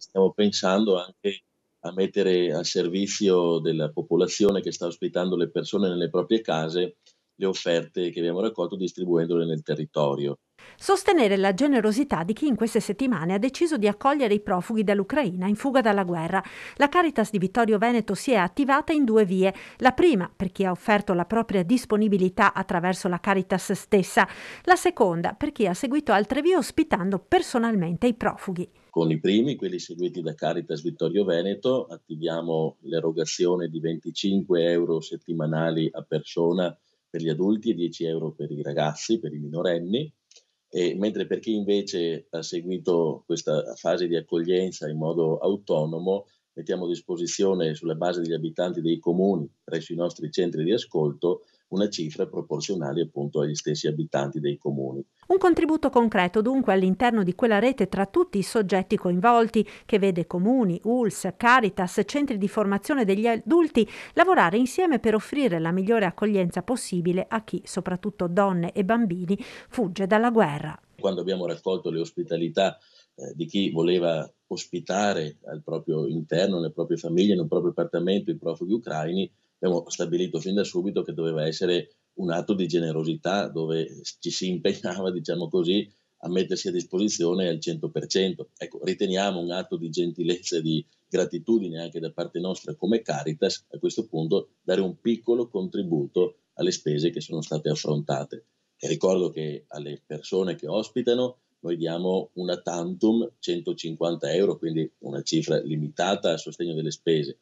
stiamo pensando anche a mettere a servizio della popolazione che sta ospitando le persone nelle proprie case le offerte che abbiamo raccolto distribuendole nel territorio. Sostenere la generosità di chi in queste settimane ha deciso di accogliere i profughi dall'Ucraina in fuga dalla guerra. La Caritas di Vittorio Veneto si è attivata in due vie. La prima per chi ha offerto la propria disponibilità attraverso la Caritas stessa, la seconda per chi ha seguito altre vie ospitando personalmente i profughi. Con i primi, quelli seguiti da Caritas Vittorio Veneto, attiviamo l'erogazione di 25 euro settimanali a persona per gli adulti e 10 euro per i ragazzi, per i minorenni, e mentre per chi invece ha seguito questa fase di accoglienza in modo autonomo mettiamo a disposizione sulla base degli abitanti dei comuni presso i nostri centri di ascolto una cifra proporzionale appunto agli stessi abitanti dei comuni. Un contributo concreto dunque all'interno di quella rete tra tutti i soggetti coinvolti che vede comuni, ULS, Caritas, centri di formazione degli adulti lavorare insieme per offrire la migliore accoglienza possibile a chi, soprattutto donne e bambini, fugge dalla guerra quando abbiamo raccolto le ospitalità eh, di chi voleva ospitare al proprio interno, nelle proprie famiglie, in un proprio appartamento i profughi ucraini, abbiamo stabilito fin da subito che doveva essere un atto di generosità dove ci si impegnava, diciamo così, a mettersi a disposizione al 100%. Ecco, riteniamo un atto di gentilezza e di gratitudine anche da parte nostra come Caritas a questo punto dare un piccolo contributo alle spese che sono state affrontate. E ricordo che alle persone che ospitano noi diamo una tantum 150 euro, quindi una cifra limitata a sostegno delle spese.